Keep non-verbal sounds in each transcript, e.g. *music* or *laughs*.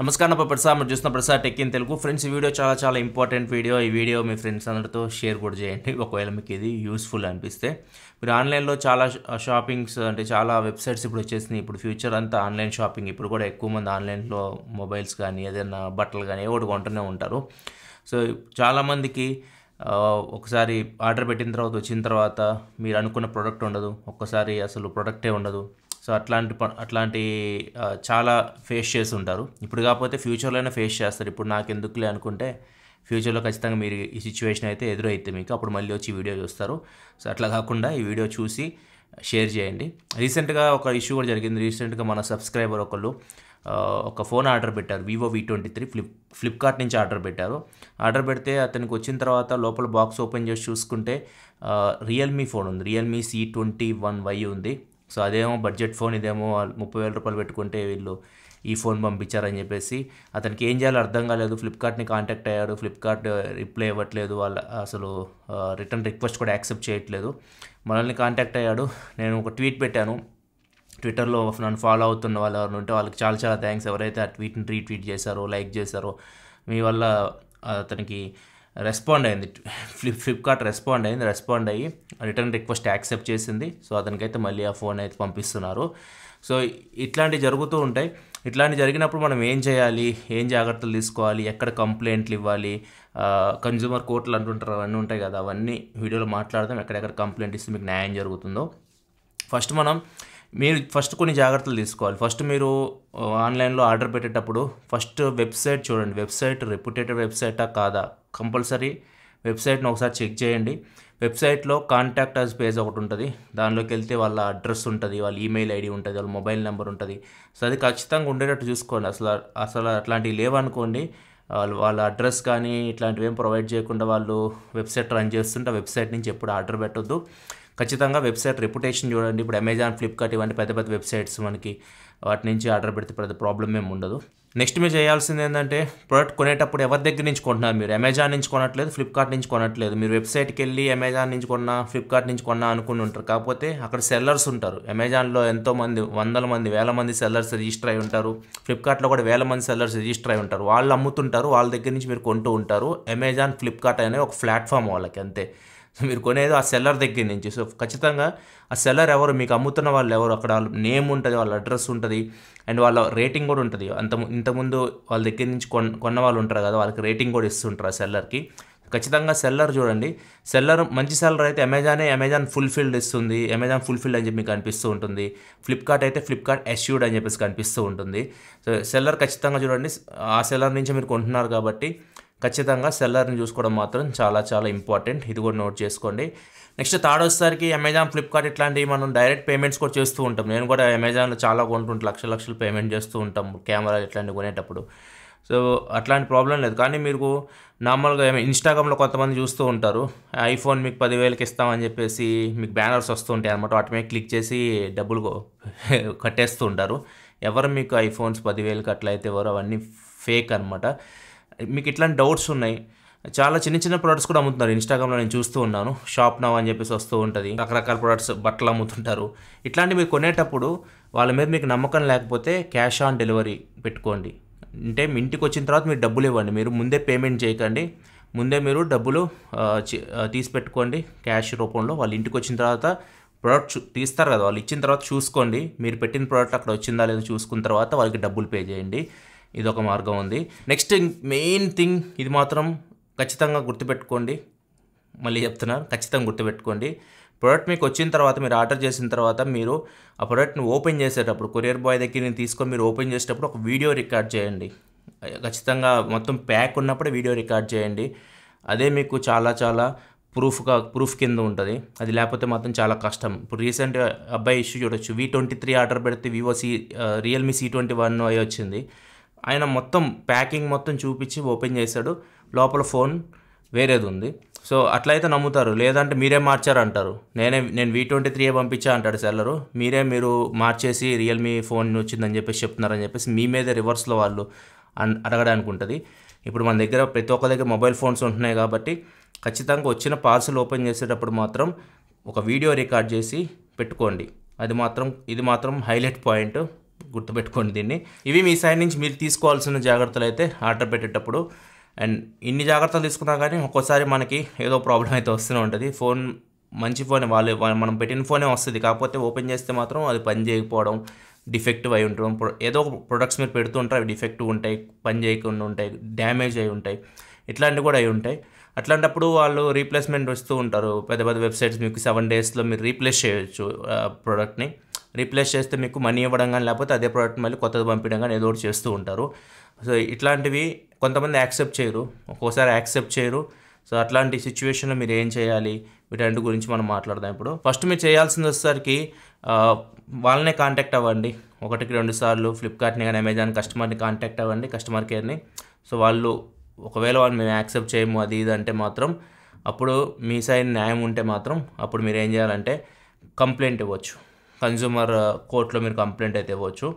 నమస్కారం నా ప్రసాద్ మీరు చూసిన Prasad tech in Telugu friends ఈ వీడియో చాలా చాలా ఇంపార్టెంట్ వీడియో ఈ వీడియో మీ ఫ్రెండ్స్ అందరితో షేర్ కూడా చేయండి ఒకవేళ మీకు ఇది యూస్ఫుల్ అనిపిస్తే మీరు ఆన్లైన్లో చాలా షాపింగ్స్ అంటే చాలా వెబ్సైట్స్ ఇప్పుడు వచ్చేసినాయి ఇప్పుడు ఫ్యూచర్ అంతా ఆన్లైన్ షాపింగ్ ఇప్పుడు కూడా ఎక్కువ మంది ఆన్లైన్లో మొబైల్స్ కానీ ఏదైనా బట్టలు కానీ ఏవో కొంటూనే ఉంటారు సో చాలామందికి ఒకసారి ఆర్డర్ పెట్టిన తర్వాత వచ్చిన తర్వాత మీరు అనుకున్న ప్రోడక్ట్ ఉండదు ఒక్కసారి అసలు ప్రోడక్టే ఉండదు సో అట్లాంటి అట్లాంటి చాలా ఫేస్ చేసి ఉంటారు ఇప్పుడు కాకపోతే ఫ్యూచర్లోనే ఫేస్ చేస్తారు ఇప్పుడు నాకు ఎందుకులే అనుకుంటే ఫ్యూచర్లో ఖచ్చితంగా మీరు ఈ సిచ్యువేషన్ అయితే ఎదురైతే మీకు అప్పుడు మళ్ళీ వచ్చి వీడియో చూస్తారు సో అట్లా కాకుండా ఈ వీడియో చూసి షేర్ చేయండి రీసెంట్గా ఒక ఇష్యూ కూడా జరిగింది రీసెంట్గా మన సబ్స్క్రైబర్ ఒకళ్ళు ఒక ఫోన్ ఆర్డర్ పెట్టారు Vivo V twenty three flip Flipkart నుంచి ఆర్డర్ పెట్టారు ఆర్డర్ పెడితే అతనికి వచ్చిన తర్వాత లోపల బాక్స్ ఓపెన్ చేసి చూసుకుంటే రియల్మీ ఫోన్ ఉంది Realme C twenty one Y ఉంది సో అదేమో బడ్జెట్ ఫోన్ ఇదేమో ముప్పై వేల రూపాయలు పెట్టుకుంటే వీళ్ళు ఈ ఫోన్ పంపించారని చెప్పేసి అతనికి ఏం చేయాలో అర్థం కాలేదు ఫ్లిప్కార్ట్ని కాంటాక్ట్ అయ్యాడు ఫ్లిప్కార్ట్ రిప్లై ఇవ్వట్లేదు వాళ్ళ అసలు రిటర్న్ రిక్వెస్ట్ కూడా యాక్సెప్ట్ చేయట్లేదు మనల్ని కాంటాక్ట్ అయ్యాడు నేను ఒక ట్వీట్ పెట్టాను ట్విట్టర్లో నన్ను ఫాలో అవుతున్న వాళ్ళు ఎవరు ఉంటే వాళ్ళకి చాలా చాలా థ్యాంక్స్ ఎవరైతే ఆ ట్వీట్ని రీట్వీట్ చేశారో లైక్ చేశారో మీ వల్ల అతనికి రెస్పాండ్ అయింది ఫ్లిప్ ఫ్లిప్కార్ట్ రెస్పాండ్ అయింది రెస్పాండ్ అయ్యి రిటర్న్ రిక్వెస్ట్ యాక్సెప్ట్ చేసింది సో అతనికైతే మళ్ళీ ఆ ఫోన్ అయితే పంపిస్తున్నారు సో ఇట్లాంటివి జరుగుతూ ఉంటాయి ఇట్లాంటి జరిగినప్పుడు మనం ఏం చేయాలి ఏం జాగ్రత్తలు తీసుకోవాలి ఎక్కడ కంప్లైంట్లు ఇవ్వాలి కన్జ్యూమర్ కోర్టులు అంటుంటారు అవన్నీ ఉంటాయి కదా అవన్నీ వీడియోలో మాట్లాడదాం ఎక్కడెక్కడ కంప్లైంట్ ఇస్తే మీకు న్యాయం జరుగుతుందో ఫస్ట్ మనం మీరు ఫస్ట్ కొన్ని జాగ్రత్తలు తీసుకోవాలి ఫస్ట్ మీరు ఆన్లైన్లో ఆర్డర్ పెట్టేటప్పుడు ఫస్ట్ వెబ్సైట్ చూడండి వెబ్సైట్ రెప్యుటేటెడ్ వెబ్సైటా కాదా కంపల్సరీ వెబ్సైట్ను ఒకసారి చెక్ చేయండి వెబ్సైట్లో కాంటాక్ట్ అస్ పేజ్ ఒకటి ఉంటుంది దానిలోకి వెళ్తే వాళ్ళ అడ్రస్ ఉంటుంది వాళ్ళ ఈమెయిల్ ఐడి ఉంటుంది వాళ్ళ మొబైల్ నెంబర్ ఉంటుంది సో అది ఖచ్చితంగా ఉండేటట్టు చూసుకోండి అసలు అసలు అట్లాంటివి లేవనుకోండి వాళ్ళు వాళ్ళ అడ్రస్ కానీ ఇట్లాంటివి ఏం ప్రొవైడ్ చేయకుండా వాళ్ళు వెబ్సైట్ రన్ చేస్తుంటే వెబ్సైట్ నుంచి ఎప్పుడు ఆర్డర్ పెట్టొద్దు ఖచ్చితంగా వెబ్సైట్ రెప్యుటేషన్ చూడండి ఇప్పుడు అమెజాన్ ఫ్లిప్కార్ట్ ఇవన్నీ పెద్ద పెద్ద వెబ్సైట్స్ మనకి వాటి నుంచి ఆర్డర్ పెడితే పెద్ద ప్రాబ్లం ఏమి ఉండదు నెక్స్ట్ మీరు చేయాల్సింది ఏంటంటే ప్రోడక్ట్ కొనేటప్పుడు ఎవరి దగ్గర నుంచి కొంటున్నారు మీరు అమెజాన్ నుంచి కొనట్లేదు ఫ్లిప్కార్ట్ నుంచి కొనట్లేదు మీరు వెబ్సైట్కి వెళ్ళి అమెజాన్ నుంచి కొన్నా ఫ్లిప్కార్ట్ నుంచి కొన్నా అనుకుని ఉంటారు కాకపోతే అక్కడ సెల్లర్స్ ఉంటారు అమెజాన్లో ఎంతో మంది వందల మంది వేల మంది సెల్లర్స్ రిజిస్టర్ అయి ఉంటారు ఫ్లిప్కార్ట్లో కూడా వేల మంది సెల్లర్స్ రిజిస్టర్ అయి ఉంటారు వాళ్ళు అమ్ముతుంటారు వాళ్ళ దగ్గర నుంచి మీరు కొంటూ ఉంటారు అమెజాన్ ఫ్లిప్కార్ట్ అనే ఒక ప్లాట్ఫామ్ వాళ్ళకి అంతే సో *laughs* మీరు కొనేది ఆ సెల్లర్ దగ్గర నుంచి సో ఖచ్చితంగా ఆ సెల్లర్ ఎవరు మీకు అమ్ముతున్న వాళ్ళు ఎవరు అక్కడ వాళ్ళ నేమ్ ఉంటుంది వాళ్ళ అడ్రస్ ఉంటుంది అండ్ వాళ్ళ రేటింగ్ కూడా ఉంటుంది అంత ఇంతకుముందు వాళ్ళ దగ్గర నుంచి కొన్న వాళ్ళు ఉంటారు కదా వాళ్ళకి రేటింగ్ కూడా ఇస్తుంటారు ఆ సెల్లర్కి ఖచ్చితంగా సెల్లర్ చూడండి సెల్లర్ మంచి సెల్లర్ అయితే అమెజానే అమెజాన్ ఫుల్ఫిల్డ్ ఇస్తుంది అమెజాన్ ఫుల్ఫిల్డ్ అని చెప్పి మీకు కనిపిస్తూ ఉంటుంది ఫ్లిప్కార్ట్ అయితే ఫ్లిప్కార్ట్ అష్యూడ్ అని చెప్పేసి కనిపిస్తూ ఉంటుంది సో సెల్లర్ ఖచ్చితంగా చూడండి ఆ సెల్లర్ నుంచి మీరు కొంటున్నారు కాబట్టి ఖచ్చితంగా సెల్లర్ని చూసుకోవడం మాత్రం చాలా చాలా ఇంపార్టెంట్ ఇది కూడా నోట్ చేసుకోండి నెక్స్ట్ థర్డ్ వచ్చేసరికి అమెజాన్ ఫ్లిప్కార్ట్ ఇట్లాంటివి మనం డైరెక్ట్ పేమెంట్స్ కూడా చేస్తూ ఉంటాం నేను కూడా అమెజాన్లో చాలా కొంటుంటాను లక్ష లక్షలు పేమెంట్ చేస్తూ ఉంటాం కెమెరా ఇట్లాంటివి కొనేటప్పుడు సో అట్లాంటి ప్రాబ్లం లేదు కానీ మీరు నార్మల్గా ఇన్స్టాగ్రామ్లో కొంతమంది చూస్తూ ఉంటారు ఐఫోన్ మీకు పదివేలకి ఇస్తామని చెప్పేసి మీకు బ్యానర్స్ ఉంటాయి అనమాట వాటి మీద క్లిక్ చేసి డబ్బులు కట్టేస్తూ ఉంటారు ఎవరు మీకు ఐఫోన్స్ పదివేలకి అట్లయితే ఎవరు అవన్నీ ఫేక్ అనమాట మీకు ఇట్లాంటి డౌట్స్ ఉన్నాయి చాలా చిన్న చిన్న ప్రొడక్ట్స్ కూడా అమ్ముతున్నారు ఇన్స్టాగ్రామ్లో నేను చూస్తూ ఉన్నాను షాప్ నవ్ అని చెప్పేసి వస్తూ ఉంటుంది రకరకాల ప్రొడక్ట్స్ బట్టలు అమ్ముతుంటారు ఇట్లాంటివి మీరు కొనేటప్పుడు వాళ్ళ మీద మీకు నమ్మకం లేకపోతే క్యాష్ ఆన్ డెలివరీ పెట్టుకోండి అంటే మీ ఇంటికి వచ్చిన తర్వాత మీరు డబ్బులు ఇవ్వండి మీరు ముందే పేమెంట్ చేయకండి ముందే మీరు డబ్బులు తీసి పెట్టుకోండి క్యాష్ రూపంలో వాళ్ళు ఇంటికి వచ్చిన తర్వాత ప్రోడక్ట్ తీస్తారు కదా వాళ్ళు ఇచ్చిన తర్వాత చూసుకోండి మీరు పెట్టిన ప్రోడక్ట్ అక్కడ వచ్చిందా లేదా చూసుకున్న తర్వాత వాళ్ళకి డబ్బులు పే చేయండి ఇది ఒక మార్గం ఉంది నెక్స్ట్ మెయిన్ థింగ్ ఇది మాత్రం ఖచ్చితంగా గుర్తుపెట్టుకోండి మళ్ళీ చెప్తున్నాను ఖచ్చితంగా గుర్తుపెట్టుకోండి ప్రోడక్ట్ మీకు వచ్చిన తర్వాత మీరు ఆర్డర్ చేసిన తర్వాత మీరు ఆ ప్రోడక్ట్ని ఓపెన్ చేసేటప్పుడు కొరియర్ బాయ్ దగ్గర నేను తీసుకొని మీరు ఓపెన్ చేసేటప్పుడు ఒక వీడియో రికార్డ్ చేయండి ఖచ్చితంగా మొత్తం ప్యాక్ ఉన్నప్పుడే వీడియో రికార్డ్ చేయండి అదే మీకు చాలా చాలా ప్రూఫ్గా ప్రూఫ్ కింద ఉంటుంది అది లేకపోతే మాత్రం చాలా కష్టం ఇప్పుడు రీసెంట్ అబ్బాయి ఇష్యూ చూడొచ్చు వి ట్వంటీ త్రీ ఆర్డర్ పెడితే Vivo C Realme C twenty one అయ్యి వచ్చింది ఆయన మొత్తం ప్యాకింగ్ మొత్తం చూపించి ఓపెన్ చేశాడు లోపల ఫోన్ వేరేది ఉంది సో అట్లయితే నమ్ముతారు లేదంటే మీరే మార్చారంటారు నేనే నేను వీ ట్వంటీ త్రీ పంపించా అంటాడు సెల్లరు మీరే మీరు మార్చేసి రియల్మీ ఫోన్ వచ్చిందని చెప్పేసి చెప్తున్నారని చెప్పేసి మీ మీద రివర్స్లో వాళ్ళు అన్ అడగడానికి ఉంటుంది ఇప్పుడు మన దగ్గర ప్రతి ఒక్క దగ్గర మొబైల్ ఫోన్స్ ఉంటున్నాయి కాబట్టి ఖచ్చితంగా వచ్చిన పార్సల్ ఓపెన్ చేసేటప్పుడు మాత్రం ఒక వీడియో రికార్డ్ చేసి పెట్టుకోండి అది మాత్రం ఇది మాత్రం హైలైట్ పాయింట్ గుర్తుపెట్టుకోండి దీన్ని ఇవి మీ సైడ్ నుంచి మీరు తీసుకోవాల్సిన జాగ్రత్తలు అయితే ఆర్డర్ పెట్టేటప్పుడు అండ్ ఇన్ని జాగ్రత్తలు తీసుకున్నా కానీ ఒక్కోసారి మనకి ఏదో ప్రాబ్లం అయితే వస్తూనే ఉంటుంది ఫోన్ మంచి ఫోనే వాళ్ళు మనం పెట్టిన ఫోనే వస్తుంది కాకపోతే ఓపెన్ చేస్తే మాత్రం అది పని చేయకపోవడం డిఫెక్టివ్ అయి ఉంటాం ఏదో ప్రొడక్ట్స్ మీరు పెడుతూ ఉంటారు అవి డిఫెక్టివ్ ఉంటాయి పని చేయకుండా ఉంటాయి డ్యామేజ్ అయి ఉంటాయి ఇట్లాంటివి కూడా అయి ఉంటాయి అట్లాంటప్పుడు వాళ్ళు రీప్లేస్మెంట్ వస్తూ ఉంటారు పెద్ద పెద్ద వెబ్సైట్స్ మీకు సెవెన్ డేస్లో మీరు రీప్లేస్ చేయొచ్చు ప్రోడక్ట్ని రీప్లేస్ చేస్తే మీకు మనీ ఇవ్వడం కానీ లేకపోతే అదే ప్రోడక్ట్ మళ్ళీ కొత్తది పంపించడం కానీ ఏదో ఒకటి చేస్తూ ఉంటారు సో ఇట్లాంటివి కొంతమంది యాక్సెప్ట్ చేయరు ఒక్కోసారి యాక్సెప్ట్ చేయరు సో అట్లాంటి సిచ్యువేషన్లో మీరు ఏం చేయాలి వీటన్నిటి గురించి మనం మాట్లాడదాం ఇప్పుడు ఫస్ట్ మీరు చేయాల్సింది వచ్చేసరికి వాళ్ళనే కాంటాక్ట్ అవ్వండి ఒకటికి రెండు సార్లు ఫ్లిప్కార్ట్ని కానీ అమెజాన్ కస్టమర్ని కాంటాక్ట్ అవ్వండి కస్టమర్ కేర్ని సో వాళ్ళు ఒకవేళ వాళ్ళు మేము యాక్సెప్ట్ చేయము అది ఇది అంటే మాత్రం అప్పుడు మీ సైడ్ న్యాయం ఉంటే మాత్రం అప్పుడు మీరు ఏం చేయాలంటే కంప్లైంట్ ఇవ్వచ్చు కన్జ్యూమర్ కోర్టులో uh, మీరు కంప్లైంట్ అయితే ఇవ్వచ్చు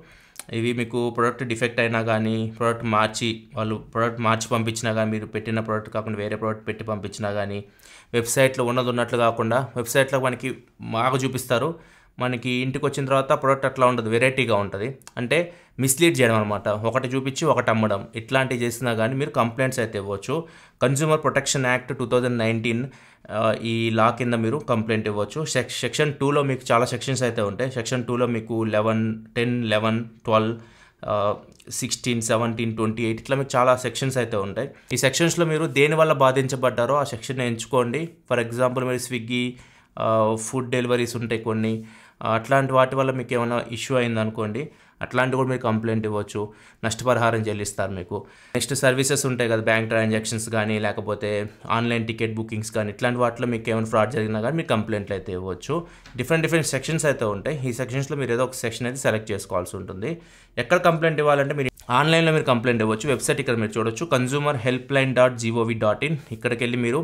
ఇవి మీకు ప్రోడక్ట్ డిఫెక్ట్ అయినా కానీ ప్రోడక్ట్ మార్చి వాళ్ళు ప్రోడక్ట్ మార్చి పంపించినా కానీ మీరు పెట్టిన ప్రోడక్ట్ కాకుండా వేరే ప్రోడక్ట్ పెట్టి పంపించినా కానీ వెబ్సైట్లో ఉన్నది ఉన్నట్లు కాకుండా వెబ్సైట్లో మనకి బాగా చూపిస్తారు మనకి ఇంటికి వచ్చిన తర్వాత ప్రోడక్ట్ అట్లా ఉండదు వెరైటీగా ఉంటుంది అంటే మిస్లీడ్ చేయడం అనమాట ఒకటి చూపించి ఒకటి అమ్మడం ఇట్లాంటివి చేసినా కానీ మీరు కంప్లైంట్స్ అయితే ఇవ్వచ్చు consumer protection act two thousand nineteen ఈ లా కింద మీరు కంప్లైంట్ ఇవ్వచ్చు సెక్షన్ టూలో మీకు చాలా సెక్షన్స్ అయితే ఉంటాయి సెక్షన్ టూలో మీకు eleven ten eleven twelve sixteen seventeen twenty eight ఇట్లా మీకు చాలా సెక్షన్స్ అయితే ఉంటాయి ఈ సెక్షన్స్లో మీరు దేనివల్ల బాధించబడ్డారో ఆ సెక్షన్ ఎంచుకోండి ఫర్ ఎగ్జాంపుల్ మీరు స్విగ్గీ ఫుడ్ డెలివరీస్ ఉంటాయి కొన్ని అట్లాంటి వాటి వల్ల మీకు ఏమైనా ఇష్యూ అయిందనుకోండి అట్లాంటి కూడా మీరు కంప్లైంట్ ఇవ్వచ్చు నష్టపరిహారం చెల్లిస్తారు మీకు నెక్స్ట్ సర్వీసెస్ ఉంటాయి కదా బ్యాంక్ ట్రాన్సాక్షన్స్ కానీ లేకపోతే ఆన్లైన్ టికెట్ బుకింగ్స్ కానీ ఇట్లాంటి వాటిలో మీకు ఏమైనా ఫ్రాడ్ జరిగినా కానీ మీకు కంప్లైంట్లు అయితే ఇవ్వచ్చు డిఫరెంట్ డిఫరెంట్ సెక్షన్స్ అయితే ఉంటాయి ఈ సెక్షన్స్లో మీరు ఏదో ఒక సెక్షన్ అయితే సెలెక్ట్ చేసుకోవాల్సి ఉంటుంది ఎక్కడ కంప్లైంట్ ఇవ్వాలంటే మీరు ఆన్లైన్లో మీరు కంప్లైంట్ ఇవ్వచ్చు వెబ్సైట్ ఇక్కడ మీరు చూడొచ్చు consumer helpline dot GOV dot in ఇక్కడికి వెళ్ళి మీరు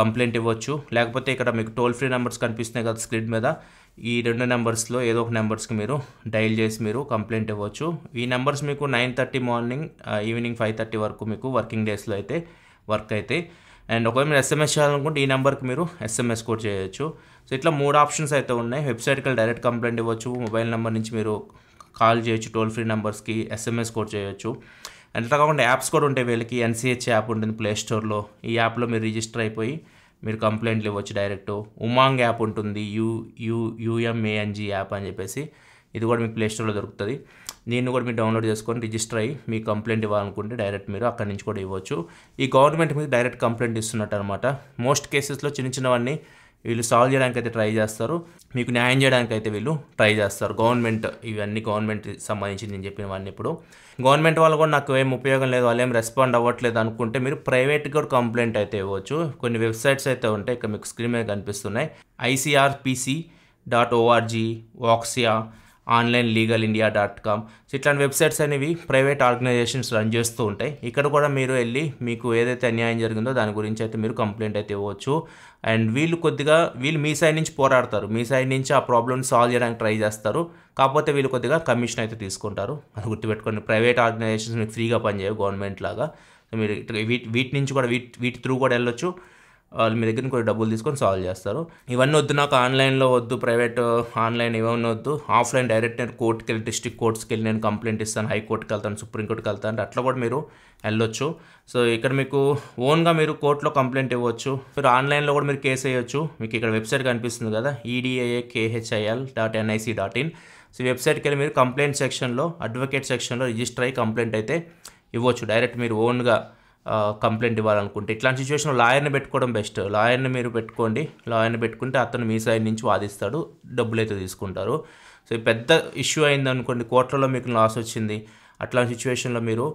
కంప్లైంట్ ఇవ్వచ్చు లేకపోతే ఇక్కడ మీకు టోల్ ఫ్రీ నెంబర్స్ కనిపిస్తున్నాయి కదా స్క్రీన్ మీద ఈ రెండు నెంబర్స్లో ఏదో ఒక నెంబర్స్కి మీరు డైల్ చేసి మీరు కంప్లైంట్ ఇవ్వచ్చు ఈ నెంబర్స్ మీకు nine thirty morning evening five thirty వరకు మీకు వర్కింగ్ డేస్లో అయితే వర్క్ అయితే అండ్ ఒకవేళ మీరు ఎస్ఎంఎస్ చేయాలనుకుంటే ఈ నెంబర్కి మీరు ఎస్ఎంఎస్ కూడా చేయొచ్చు సో ఇట్లా మూడు ఆప్షన్స్ అయితే ఉన్నాయి వెబ్సైట్కి డైరెక్ట్ కంప్లైంట్ ఇవ్వచ్చు మొబైల్ నెంబర్ నుంచి మీరు కాల్ చేయొచ్చు టోల్ ఫ్రీ నెంబర్స్కి ఎస్ఎంఎస్ కూడా చేయొచ్చు అండ్ ఇట్లా కాకుండా యాప్స్ కూడా ఉంటాయి వీళ్ళకి ఎన్సిహెచ్ యాప్ ఉంటుంది ప్లే స్టోర్లో ఈ యాప్లో మీరు రిజిస్టర్ అయిపోయి మీరు కంప్లైంట్లు ఇవ్వచ్చు డైరెక్ట్ ఉమాంగ్ యాప్ ఉంటుంది యూ యూ యూఎంఏఎన్జీ యాప్ అని చెప్పేసి ఇది కూడా మీకు ప్లేస్టోర్లో దొరుకుతుంది దీన్ని కూడా మీరు డౌన్లోడ్ చేసుకొని రిజిస్టర్ అయ్యి మీ కంప్లైంట్ ఇవ్వాలనుకుంటే డైరెక్ట్ మీరు అక్కడి నుంచి కూడా ఇవ్వచ్చు ఈ గవర్నమెంట్ మీద డైరెక్ట్ కంప్లైంట్ ఇస్తున్నట్టు అనమాట మోస్ట్ కేసెస్లో చిన్న చిన్నవన్నీ వీళ్ళు సాల్వ్ చేయడానికి అయితే ట్రై చేస్తారు మీకు న్యాయం చేయడానికి అయితే వీళ్ళు ట్రై చేస్తారు గవర్నమెంట్ ఇవన్నీ గవర్నమెంట్ సంబంధించి నేను చెప్పినవన్నీ ఇప్పుడు గవర్నమెంట్ వాళ్ళు కూడా నాకు ఏం ఉపయోగం లేదు వాళ్ళు ఏం రెస్పాండ్ అవ్వట్లేదు అనుకుంటే మీరు ప్రైవేట్ కూడా కంప్లైంట్ అయితే ఇవ్వచ్చు కొన్ని వెబ్సైట్స్ అయితే ఉంటాయి ఇక్కడ మీకు స్క్రీన్ మీద కనిపిస్తున్నాయి ఐసీఆర్పిసి డాట్ ఓఆర్జీ వాక్సియా online legal India dot com ఇట్లాంటి వెబ్సైట్స్ అనేవి ప్రైవేట్ ఆర్గనైజేషన్స్ రన్ చేస్తూ ఉంటాయి ఇక్కడ కూడా మీరు వెళ్ళి మీకు ఏదైతే అన్యాయం జరిగిందో దాని గురించి అయితే మీరు కంప్లైంట్ అయితే ఇవ్వచ్చు అండ్ వీళ్ళు కొద్దిగా వీళ్ళు మీ సైడ్ నుంచి పోరాడతారు మీ సైడ్ నుంచి ఆ ప్రాబ్లమ్ని సాల్వ్ చేయడానికి ట్రై చేస్తారు కాకపోతే వీళ్ళు కొద్దిగా కమిషన్ అయితే తీసుకుంటారు అది గుర్తుపెట్టుకోండి ప్రైవేట్ ఆర్గనైజేషన్స్ మీకు ఫ్రీగా పనిచేయవు గవర్నమెంట్ లాగా మీరు వీటి వీటి నుంచి కూడా వీటి వీటి త్రూ కూడా వెళ్ళొచ్చు వాళ్ళు మీ దగ్గర కొన్ని డబ్బులు తీసుకొని సాల్వ్ చేస్తారు ఇవన్నీ వద్దు నాకు ఆన్లైన్లో వద్దు ప్రైవేట్ ఆన్లైన్ ఇవన్నీ వద్దు ఆఫ్లైన్ డైరెక్ట్ నేను కోర్టుకి వెళ్ళి డిస్ట్రిక్ట్ కోర్ట్స్కి వెళ్ళి నేను కంప్లైంట్ ఇస్తాను హైకోర్టుకి వెళ్తాను సుప్రీంకోర్టుకి వెళ్తాను అట్లా కూడా మీరు వెళ్ళొచ్చు సో ఇక్కడ మీకు ఓన్గా మీరు కోర్టులో కంప్లైంట్ ఇవ్వచ్చు మీరు ఆన్లైన్లో కూడా మీరు కేసు వేయొచ్చు మీకు ఇక్కడ వెబ్సైట్ కనిపిస్తుంది కదా EDAA KHIL dot NIC dot in so వెబ్సైట్కి వెళ్ళి మీరు కంప్లైంట్ సెక్షన్లో అడ్వకేట్ సెక్షన్లో రిజిస్టర్ అయ్యి కంప్లైంట్ అయితే ఇవ్వచ్చు డైరెక్ట్ మీరు ఓన్గా కంప్లైంట్ ఇవ్వాలనుకుంటే ఇట్లాంటి సిచ్యువేషన్లో లాయర్ని పెట్టుకోవడం బెస్ట్ లాయర్ని మీరు పెట్టుకోండి లాయర్ని పెట్టుకుంటే అతను మీ సైడ్ నుంచి వాదిస్తాడు డబ్బులు అయితే తీసుకుంటారు సో పెద్ద ఇష్యూ అయింది అనుకోండి కోర్టులలో మీకు లాస్ వచ్చింది అట్లాంటి సిచ్యువేషన్లో మీరు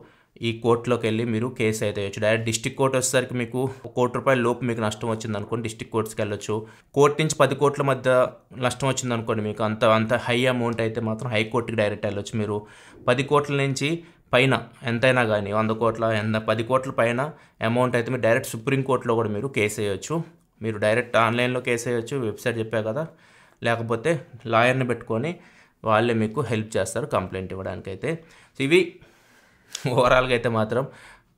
ఈ కోర్టులోకి వెళ్ళి మీరు కేసు అయితే వేయచ్చు డైరెక్ట్ డిస్టిక్ కోర్ట్ వచ్చేసరికి మీకు కోటి రూపాయల లోపు మీకు నష్టం వచ్చింది అనుకోండి డిస్టిక్ కోర్ట్స్కి వెళ్ళొచ్చు కోర్టు నుంచి పది కోట్ల మధ్య నష్టం వచ్చింది అనుకోండి మీకు అంత అంత హై అమౌంట్ అయితే మాత్రం హైకోర్టుకి డైరెక్ట్ వెళ్ళొచ్చు మీరు పది కోట్ల నుంచి పైన ఎంతైనా కానీ వంద కోట్ల ఎంత పది కోట్ల పైన అమౌంట్ అయితే మీరు డైరెక్ట్ సుప్రీంకోర్టులో కూడా మీరు కేసు వేయచ్చు మీరు డైరెక్ట్ ఆన్లైన్లో కేసు వేయచ్చు వెబ్సైట్ చెప్పా కదా లేకపోతే లాయర్ని పెట్టుకొని వాళ్ళే మీకు హెల్ప్ చేస్తారు కంప్లైంట్ ఇవ్వడానికైతే అయితే ఇవి ఓవరాల్గా అయితే మాత్రం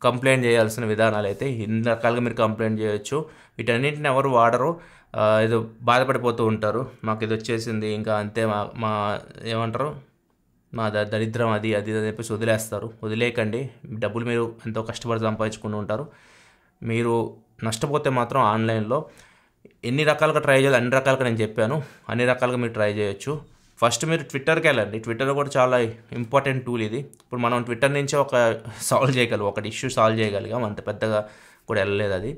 కంప్లైంట్ చేయాల్సిన విధానాలు అయితే ఇన్ని రకాలుగా మీరు కంప్లైంట్ చేయొచ్చు వీటన్నింటిని ఎవరు వాడరు ఏదో బాధపడిపోతూ ఉంటారు మాకు ఇది వచ్చేసింది ఇంకా అంతే మా మా ఏమంటారు మా దరిద్రం అది అది అని చెప్పేసి వదిలేస్తారు వదిలేయకండి డబ్బులు మీరు ఎంతో కష్టపడి సంపాదించుకుంటూ ఉంటారు మీరు నష్టపోతే మాత్రం ఆన్లైన్లో ఎన్ని రకాలుగా ట్రై చేయాలి అన్ని రకాలుగా నేను చెప్పాను అన్ని రకాలుగా మీరు ట్రై చేయొచ్చు ఫస్ట్ మీరు ట్విట్టర్కి వెళ్ళండి ట్విట్టర్ కూడా చాలా ఇంపార్టెంట్ టూల్ ఇది ఇప్పుడు మనం ట్విట్టర్ నుంచే ఒక సాల్వ్ చేయగలం ఒకటి ఇష్యూ సాల్వ్ చేయగలిగాం అంత పెద్దగా కూడా వెళ్ళలేదు అది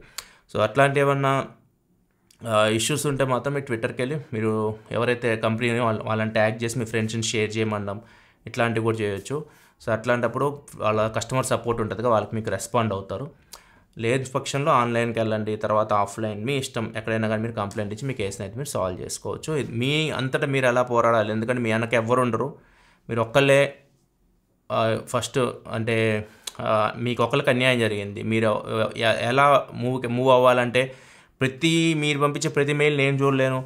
సో అట్లాంటి ఏమన్నా ఇష్యూస్ ఉంటే మాత్రం మీరు ట్విట్టర్కి వెళ్ళి మీరు ఎవరైతే కంపెనీ వాళ్ళని ట్యాగ్ చేసి మీ ఫ్రెండ్స్ని షేర్ చేయమన్నాం ఇట్లాంటివి కూడా చేయొచ్చు సో అట్లాంటప్పుడు వాళ్ళ కస్టమర్ సపోర్ట్ ఉంటుంది వాళ్ళకి మీకు రెస్పాండ్ అవుతారు లేదు పక్షంలో ఆన్లైన్కి వెళ్ళండి తర్వాత ఆఫ్లైన్ మీ ఇష్టం ఎక్కడైనా కానీ మీరు కంప్లైంట్ ఇచ్చి మీ కేసుని అయితే మీరు సాల్వ్ చేసుకోవచ్చు మీ అంతటా మీరు ఎలా పోరాడాలి ఎందుకంటే మీ వెనక ఎవరు ఉండరు మీరు ఒక్కళ్ళే ఫస్ట్ అంటే మీకు ఒకరికి అన్యాయం జరిగింది మీరు ఎలా మూవ్ మూవ్ అవ్వాలంటే ప్రతి మీరు పంపించే ప్రతి మెయిల్ నేను చూడలేను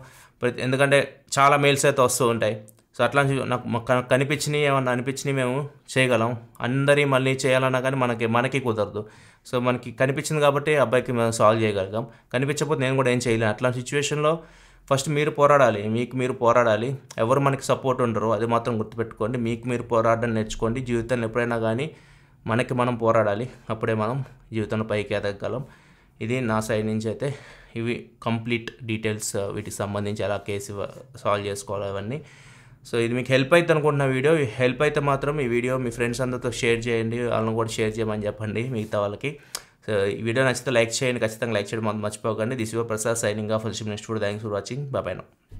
ప్రతి ఎందుకంటే చాలా మెయిల్స్ అయితే వస్తూ ఉంటాయి సో అట్లా నాకు కనిపించినవి ఏమన్నా అనిపించినవి మేము చేయగలం అందరి మళ్ళీ చేయాలన్నా కానీ మనకి మనకి కుదరదు సో మనకి కనిపించింది కాబట్టి అబ్బాయికి మేము సాల్వ్ చేయగలిగాం కనిపించకపోతే నేను కూడా ఏం చేయలేను అట్లాంటి సిచ్యువేషన్లో ఫస్ట్ మీరు పోరాడాలి మీకు మీరు పోరాడాలి ఎవరు మనకి సపోర్ట్ ఉండరు అది మాత్రం గుర్తుపెట్టుకోండి మీకు మీరు పోరాడడం నేర్చుకోండి జీవితంలో ఎప్పుడైనా కానీ మనకి మనం పోరాడాలి అప్పుడే మనం జీవితంలో పైకి ఎదగగలం ఇది నా సైడ్ నుంచి అయితే ఇవి కంప్లీట్ డీటెయిల్స్ వీటికి సంబంధించి ఎలా కేసు సాల్వ్ చేసుకోవాలి అవన్నీ సో ఇది మీకు హెల్ప్ అయితే అనుకుంటున్న వీడియో హెల్ప్ అయితే మాత్రం ఈ వీడియో మీ ఫ్రెండ్స్ అందరితో షేర్ చేయండి వాళ్ళని కూడా షేర్ చేయమని చెప్పండి మిగతా వాళ్ళకి సో ఈ వీడియో నచ్చితే లైక్ చేయండి ఖచ్చితంగా లైక్ చేయడం మర్చిపోకండి this your Prasad signing off ఎలిషన్ కూడా థ్యాంక్స్ ఫర్ వాచింగ్ బాబాయ్